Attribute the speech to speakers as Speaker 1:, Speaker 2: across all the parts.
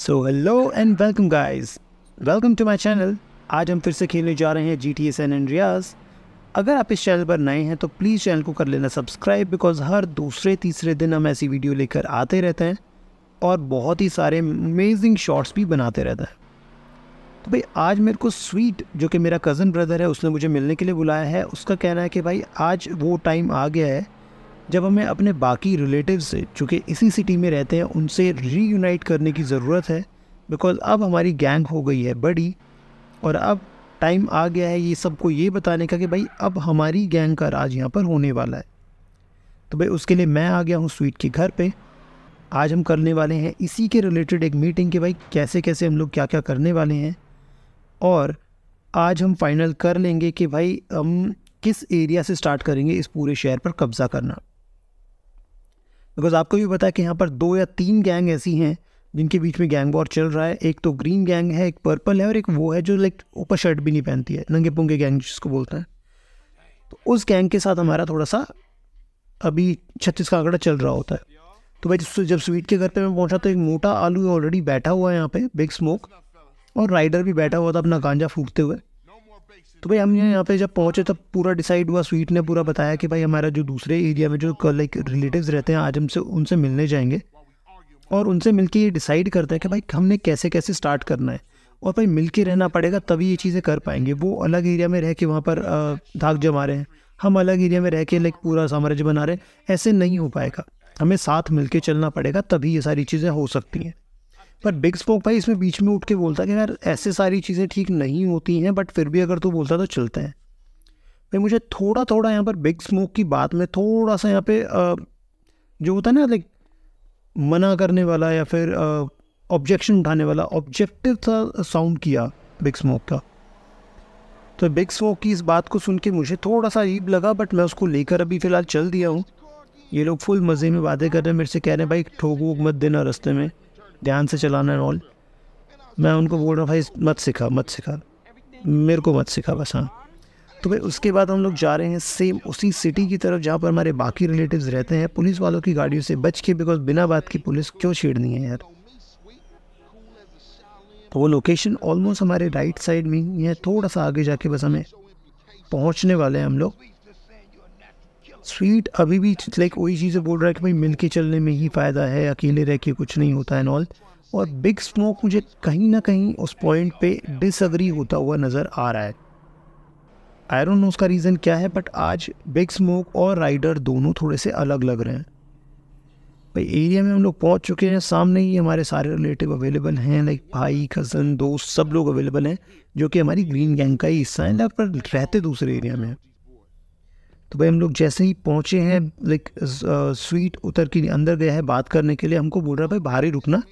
Speaker 1: so hello and welcome guys welcome to my channel आज हम फिर से खेलने जा रहे हैं G T S N and Riyaz अगर आप इस चैनल पर नए हैं तो प्लीज़ चैनल को कर लेना सब्सक्राइब बिकॉज हर दूसरे तीसरे दिन हम ऐसी वीडियो लेकर आते रहते हैं और बहुत ही सारे अमेजिंग शॉर्ट्स भी बनाते रहते हैं तो भाई आज मेरे को स्वीट जो कि मेरा कज़न ब्रदर है उसने मुझे मिलने के लिए बुलाया है उसका कहना है कि भाई आज वो टाइम आ गया है जब हमें अपने बाकी रिलेटिव से चूँकि इसी सिटी में रहते हैं उनसे रीयूनाइट करने की ज़रूरत है बिकॉज अब हमारी गैंग हो गई है बड़ी और अब टाइम आ गया है ये सबको ये बताने का कि भाई अब हमारी गैंग का राज यहाँ पर होने वाला है तो भाई उसके लिए मैं आ गया हूँ स्वीट के घर पे आज हम करने वाले हैं इसी के रिलेटेड एक मीटिंग कि भाई कैसे कैसे हम लोग क्या क्या करने वाले हैं और आज हम फाइनल कर लेंगे कि भाई हम किस एरिया से स्टार्ट करेंगे इस पूरे शहर पर कब्ज़ा करना बिकॉज आपको भी पता है कि यहाँ पर दो या तीन गैंग ऐसी हैं जिनके बीच में गैंग वॉर चल रहा है एक तो ग्रीन गैंग है एक पर्पल है और एक वो है जो लाइक ऊपर शर्ट भी नहीं पहनती है नंगे पुंगे गैंग जिसको बोलते हैं तो उस गैंग के साथ हमारा थोड़ा सा अभी छत्तीस का आंकड़ा चल रहा होता है तो भाई जब जब स्वीट के घर पे मैं पहुंचा तो एक मोटा आलू ऑलरेडी बैठा हुआ है यहाँ पे बिग स्मोक और राइडर भी बैठा हुआ था अपना गांजा फूकते हुए तो भाई हम यहाँ पे जब पहुँचे तब पूरा डिसाइड हुआ स्वीट ने पूरा बताया कि भाई हमारा जो दूसरे एरिया में जो लाइक रिलेटिव्स रहते हैं आज हमसे उनसे मिलने जाएंगे और उनसे मिल ये डिसाइड करते हैं कि भाई हमने कैसे कैसे स्टार्ट करना है और भाई मिल के रहना पड़ेगा तभी ये चीज़ें कर पाएंगे वो अलग एरिया में रह के वहाँ पर धाक जमा रहे हैं हम अलग एरिया में रह के लाइक पूरा साम्राज्य बना रहे हैं ऐसे नहीं हो पाएगा हमें साथ मिल के चलना पड़ेगा तभी ये सारी चीज़ें हो सकती हैं पर बिग स्पोक भाई इसमें बीच में उठ के बोलता कि यार ऐसे सारी चीज़ें ठीक नहीं होती हैं बट फिर भी अगर तू बोलता तो चलते हैं भाई मुझे थोड़ा थोड़ा यहाँ पर बिग स्मोक की बात में थोड़ा सा यहाँ पे जो होता है ना लाइक मना करने वाला या फिर ऑब्जेक्शन उठाने वाला ऑब्जेक्टिव सा साउंड किया बिग स्मोक का तो बिग स्मोक की इस बात को सुन के मुझे थोड़ा सा अजीब लगा बट मैं उसको लेकर अभी फ़िलहाल चल दिया हूँ ये लोग फुल मज़े में बातें कर रहे हैं मेरे से कह रहे हैं भाई ठोक वोक मत देना रस्ते में ध्यान से चलाना रोल ऑल मैं उनको बोल रहा हूँ भाई मत सिखा मत सिखा मेरे को मत सिखा बस हाँ तो भाई उसके बाद हम लोग जा रहे हैं सेम उसी सिटी की तरफ जहाँ पर हमारे बाकी रिलेटिव्स रहते हैं पुलिस वालों की गाड़ियों से बच के बिकॉज बिना बात की पुलिस क्यों छेड़नी है यार तो वो लोकेशन ऑलमोस्ट हमारे राइट साइड में ही है थोड़ा सा आगे जाके बस हमें पहुँचने वाले हैं हम लोग स्वीट अभी भी लाइक वही चीज़ें बोल रहा है कि भाई मिल के चलने में ही फ़ायदा है अकेले रह के कुछ नहीं होता एंड ऑल और बिग स्मोक मुझे कहीं ना कहीं उस पॉइंट पे डिसअग्री होता हुआ नज़र आ रहा है आई डोंट नो उसका रीज़न क्या है बट आज बिग स्मोक और राइडर दोनों थोड़े से अलग लग रहे हैं भाई एरिया में हम लोग पहुंच चुके हैं सामने ही हमारे सारे रिलेटिव अवेलेबल हैं लाइक भाई कज़न दोस्त सब लोग अवेलेबल हैं जो कि हमारी ग्रीन गैंग का ही हिस्सा है पर रहते दूसरे एरिया में तो भाई हम लोग जैसे ही पहुँचे हैं लाइक स्वीट उतर के अंदर गया है बात करने के लिए हमको बोल रहा है भाई बाहर ही रुकना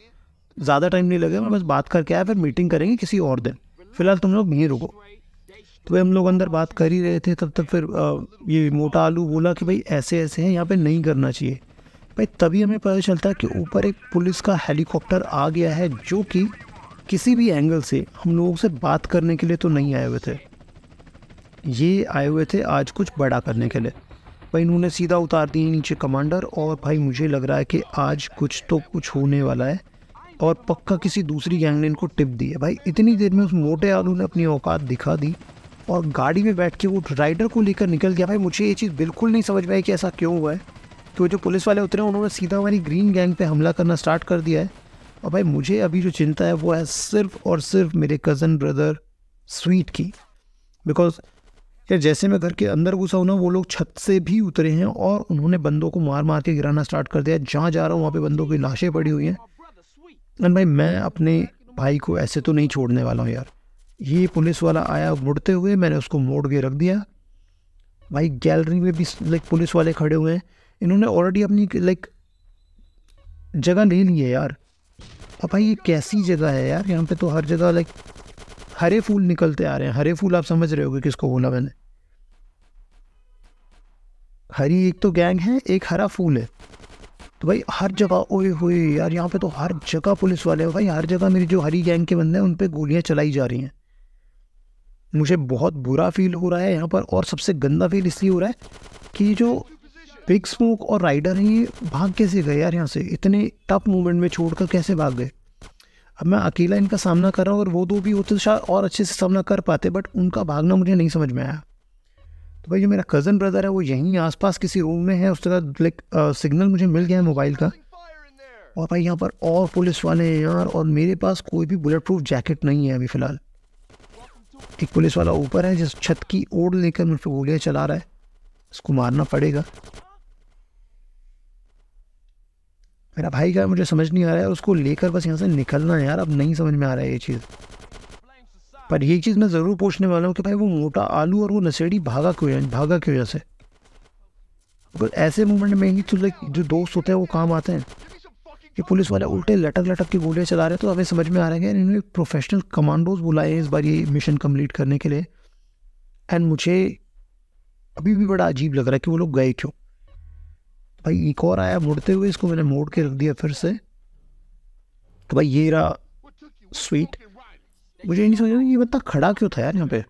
Speaker 1: ज़्यादा टाइम नहीं लगेगा बस बात करके आया फिर मीटिंग करेंगे किसी और दिन फिलहाल तुम लोग यहीं रुको तो भाई हम लोग अंदर बात कर ही रहे थे तब तक फिर आ, ये मोटा आलू बोला कि भाई ऐसे ऐसे हैं यहाँ पे नहीं करना चाहिए भाई तभी हमें पता चलता है कि ऊपर एक पुलिस का हेलीकॉप्टर आ गया है जो कि किसी भी एंगल से हम लोगों से बात करने के लिए तो नहीं आए हुए थे ये आए हुए थे आज कुछ बड़ा करने के लिए भाई इन्होंने सीधा उतार दिए नीचे कमांडर और भाई मुझे लग रहा है कि आज कुछ तो कुछ होने वाला है और पक्का किसी दूसरी गैंग ने इनको टिप दी है भाई इतनी देर में उस मोटे आलू ने अपनी औकात दिखा दी और गाड़ी में बैठ के वो राइडर को लेकर निकल गया भाई मुझे ये चीज़ बिल्कुल नहीं समझ पाई कि ऐसा क्यों हुआ है तो जो पुलिस वाले उतरे उन्होंने सीधा हमारी ग्रीन गैंग पे हमला करना स्टार्ट कर दिया है और भाई मुझे अभी जो चिंता है वो है सिर्फ और सिर्फ मेरे कज़न ब्रदर स्वीट की बिकॉज या जैसे मैं घर के अंदर घुसा हूँ वो लोग छत से भी उतरे हैं और उन्होंने बंदों को मार मार के गिराना स्टार्ट कर दिया जहाँ जा रहा हूँ वहाँ पे बंदों की लाशें पड़ी हुई हैं एंड भाई मैं अपने भाई को ऐसे तो नहीं छोड़ने वाला हूँ यार ये पुलिस वाला आया मुड़ते हुए मैंने उसको मोड़ के रख दिया भाई गैलरी में भी लाइक पुलिस वाले खड़े हुए हैं इन्होंने ऑलरेडी अपनी लाइक जगह ले ली है यार अब भाई ये कैसी जगह है यार यहाँ पे तो हर जगह लाइक हरे फूल निकलते आ रहे हैं हरे फूल आप समझ रहे हो किसको बोला मैंने हरी एक तो गैंग है एक हरा फूल है तो भाई हर जगह ओए होए यार यहाँ पे तो हर जगह पुलिस वाले हैं भाई हर जगह मेरी जो हरी गैंग के बंदे हैं उन पर गोलियाँ चलाई जा रही हैं मुझे बहुत बुरा फील हो रहा है यहाँ पर और सबसे गंदा फील इसलिए हो रहा है कि जो बिग स्मोक और राइडर हैं ये भाग कैसे गए यार यहाँ से इतने टफ मोमेंट में छोड़कर कैसे भाग गए अब मैं अकेला इनका सामना कर रहा हूँ अगर वो दो भी होते तो शायद और अच्छे से सामना कर पाते बट उनका भागना मुझे नहीं समझ में आया तो भाई जो मेरा कज़न ब्रदर है वो यहीं आसपास किसी रूम में है उस तरह लाइक सिग्नल मुझे मिल गया है मोबाइल का और भाई यहाँ पर और पुलिस वाले हैं यार और मेरे पास कोई भी बुलेट प्रूफ जैकेट नहीं है अभी फ़िलहाल एक पुलिस वाला ऊपर है जिस छत की ओढ़ लेकर मुझ पर गोलियाँ चला रहा है उसको मारना पड़ेगा मेरा भाई का मुझे समझ नहीं आ रहा है उसको लेकर बस यहाँ से निकलना है यार अब नहीं समझ में आ रहा है ये चीज़ पर ये चीज़ मैं ज़रूर पूछने वाला हूँ कि भाई वो मोटा आलू और वो नशेड़ी भागा क्यों भागा की वजह से बिकॉज ऐसे मोमेंट में ही तो जो दोस्त होते हैं वो काम आते हैं कि पुलिस वाले उल्टे लटक लटक के गोलियाँ चला रहे हैं तो हमें समझ में आ रहा है कि इन्होंने प्रोफेशनल कमांडोज बुलाए हैं इस बार ये मिशन कम्प्लीट करने के लिए एंड मुझे अभी भी बड़ा अजीब लग रहा है कि वो लोग गए क्यों भाई एक और आया मुड़ते हुए इसको मैंने मोड़ के रख दिया फिर से तो भाई ये रहा स्वीट मुझे नहीं समझ रहा ये बंदा खड़ा क्यों था यार यहाँ पे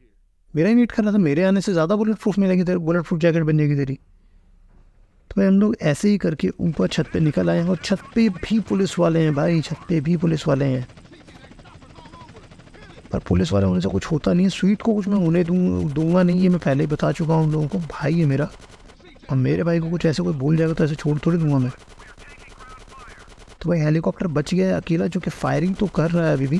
Speaker 1: मेरा ही वेट कर रहा था मेरे आने से ज़्यादा बुलेट प्रूफ मिलेगी तेरे बुलेट प्रूफ जैकेट बन जाएगी तेरी तो भाई हम लोग ऐसे ही करके ऊपर छत पे निकल आए हैं और छत पे भी पुलिस वाले हैं भाई छत पे भी पुलिस वाले हैं पर पुलिस वाले होने से कुछ होता नहीं है स्वीट को कुछ मैं होने दूँ दूंगा नहीं ये मैं पहले ही बता चुका हूँ उन लोगों को भाई है मेरा और मेरे भाई को कुछ ऐसे कोई बोल जाएगा तो ऐसे छोड़ थोड़ी दूंगा मैं तो भाई हेलीकॉप्टर बच गया अकेला जो कि फायरिंग तो कर रहा है अभी भी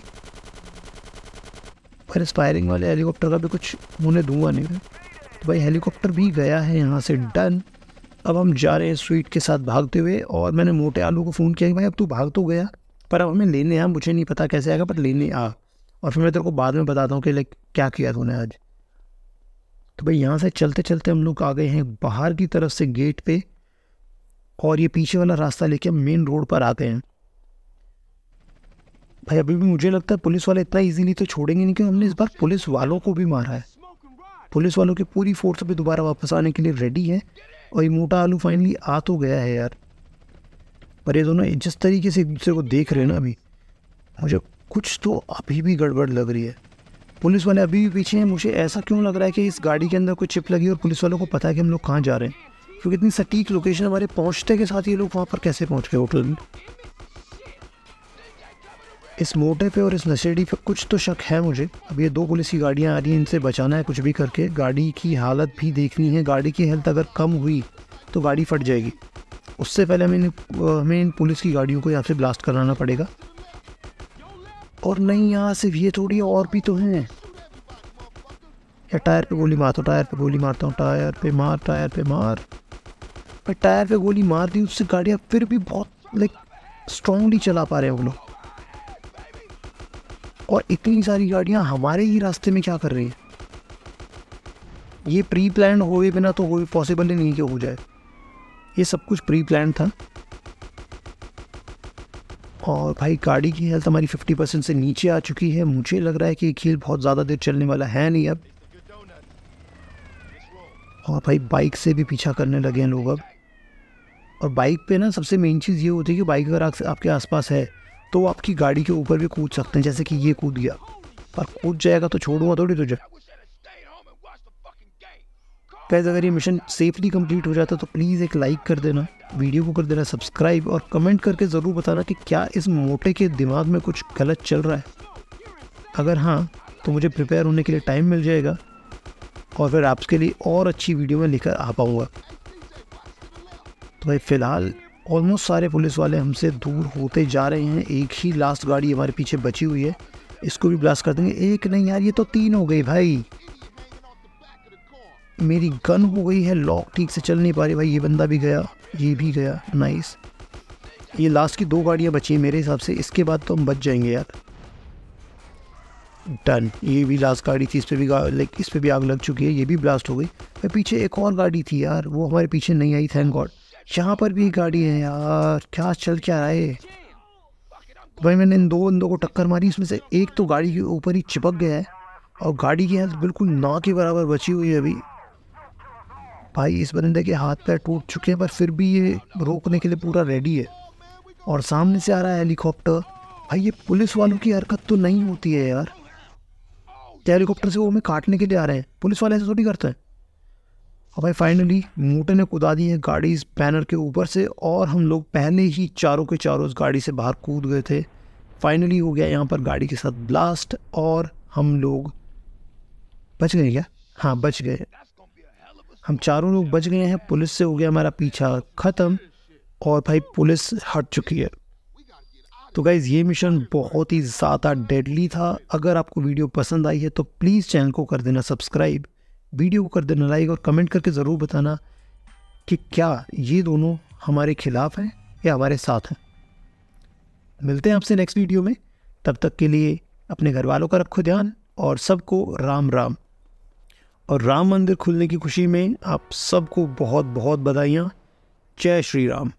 Speaker 1: पर इस फायरिंग वाले हेलीकॉप्टर का भी कुछ होने दूंगा नहीं तो भाई हेलीकॉप्टर भी गया है यहाँ से डन अब हम जा रहे हैं स्वीट के साथ भागते हुए और मैंने मोटे आलू को फ़ोन किया कि भाई अब तू भाग तो गया पर अब हमें लेने आ मुझे नहीं पता कैसे आएगा पर लेने आ और फिर मैं तेरे को बाद में बताता हूँ कि लाइक क्या किया तूने आज तो भाई यहाँ से चलते चलते हम लोग आ गए हैं बाहर की तरफ से गेट पे और ये पीछे वाला रास्ता लेके हम मेन रोड पर आ गए हैं भाई अभी भी मुझे लगता है पुलिस वाले इतना इजीली तो छोड़ेंगे नहीं क्योंकि हमने इस बार पुलिस वालों को भी मारा है पुलिस वालों की पूरी फोर्स अभी दोबारा वापस आने के लिए रेडी है और ये मोटा आलू फाइनली आ तो गया है यार पर ये दोनों जिस तरीके से एक दूसरे को देख रहे हैं ना अभी मुझे कुछ तो अभी भी गड़बड़ लग रही है पुलिस वाले अभी भी पीछे हैं मुझे ऐसा क्यों लग रहा है कि इस गाड़ी के अंदर कोई चिप लगी और पुलिस वालों को पता है कि हम लोग कहाँ जा रहे हैं क्योंकि इतनी सटीक लोकेशन हमारे पहुँचते के साथ ये लोग वहाँ पर कैसे पहुँच गए होटल में इस मोटे पे और इस नशेड़ी पे कुछ तो शक है मुझे अब ये दो पुलिस की गाड़ियाँ आ रही हैं इनसे बचाना है कुछ भी करके गाड़ी की हालत भी देखनी है गाड़ी की हेल्थ अगर कम हुई तो गाड़ी फट जाएगी उससे पहले हमें हमें इन पुलिस की गाड़ियों को यहाँ से ब्लास्ट कराना पड़ेगा और नहीं यहाँ सिर्फ ये थोड़ी और भी तो हैं या टायर पे गोली मारता हूँ टायर पे गोली मारता हूँ टायर पे मार टायर पे मार पर टायर पे गोली मार दी उससे गाड़ियाँ फिर भी बहुत लाइक स्ट्रांगली चला पा रहे हैं वो लोग और इतनी सारी गाड़ियाँ हमारे ही रास्ते में क्या कर रही है ये प्री प्लान हो बिना तो हो पॉसिबल ही नहीं कि हो जाए ये सब कुछ प्री प्लान था और भाई गाड़ी की हेल्थ हमारी 50 परसेंट से नीचे आ चुकी है मुझे लग रहा है कि ये खेल बहुत ज़्यादा देर चलने वाला है नहीं अब और भाई बाइक से भी पीछा करने लगे हैं लोग अब और बाइक पे ना सबसे मेन चीज़ ये होती है कि बाइक अगर आपके आसपास है तो आपकी गाड़ी के ऊपर भी कूद सकते हैं जैसे कि ये कूद गया पर कूद जाएगा तो छोड़ूंगा थोड़ी तुझे गैस अगर ये मिशन सेफली कंप्लीट हो जाता तो प्लीज़ एक लाइक कर देना वीडियो को कर देना सब्सक्राइब और कमेंट करके ज़रूर बताना कि क्या इस मोटे के दिमाग में कुछ गलत चल रहा है अगर हाँ तो मुझे प्रिपेयर होने के लिए टाइम मिल जाएगा और फिर आपके लिए और अच्छी वीडियो में लेकर आ पाऊँगा तो भाई फ़िलहाल ऑलमोस्ट सारे पुलिस वाले हमसे दूर होते जा रहे हैं एक ही लास्ट गाड़ी हमारे पीछे बची हुई है इसको भी ब्लास्ट कर देंगे एक नहीं यार ये तो तीन हो गई भाई मेरी गन हो गई है लॉक ठीक से चल नहीं पा रही भाई ये बंदा भी गया ये भी गया नाइस ये लास्ट की दो गाड़ियाँ बची हैं मेरे हिसाब से इसके बाद तो हम बच जाएंगे यार डन ये भी लास्ट गाड़ी थी इस पर भी लाइक इस पर भी आग लग चुकी है ये भी ब्लास्ट हो गई भाई पीछे एक और गाड़ी थी यार वो हमारे पीछे नहीं आई थैंक गॉड यहाँ पर भी गाड़ी है यार क्या चल क्या रहा है भाई मैंने इन दो बंदों को टक्कर मारी उसमें से एक तो गाड़ी के ऊपर ही चिपक गया है और गाड़ी की हेल्थ बिल्कुल ना के बराबर बची हुई है अभी भाई इस बंदे के हाथ पैर टूट चुके हैं पर फिर भी ये रोकने के लिए पूरा रेडी है और सामने से आ रहा है हेलीकॉप्टर भाई ये पुलिस वालों की हरकत तो नहीं होती है यार हेलीकॉप्टर से वो हमें काटने के लिए आ रहे हैं पुलिस वाले ऐसे थोड़ी करते हैं और भाई फाइनली मोटे ने कुदा दी है गाड़ी इस बैनर के ऊपर से और हम लोग पहले ही चारों के चारों उस गाड़ी से बाहर कूद गए थे फाइनली हो गया यहाँ पर गाड़ी के साथ ब्लास्ट और हम लोग बच गए क्या हाँ बच गए हम चारों लोग बच गए हैं पुलिस से हो गया हमारा पीछा ख़त्म और भाई पुलिस हट चुकी है तो गाइज़ ये मिशन बहुत ही ज़्यादा डेडली था अगर आपको वीडियो पसंद आई है तो प्लीज़ चैनल को कर देना सब्सक्राइब वीडियो को कर देना लाइक और कमेंट करके ज़रूर बताना कि क्या ये दोनों हमारे खिलाफ़ हैं या हमारे साथ हैं मिलते हैं आपसे नेक्स्ट वीडियो में तब तक के लिए अपने घर वालों का रखो ध्यान और सबको राम राम और राम मंदिर खुलने की खुशी में आप सबको बहुत बहुत बधाइयाँ जय श्री राम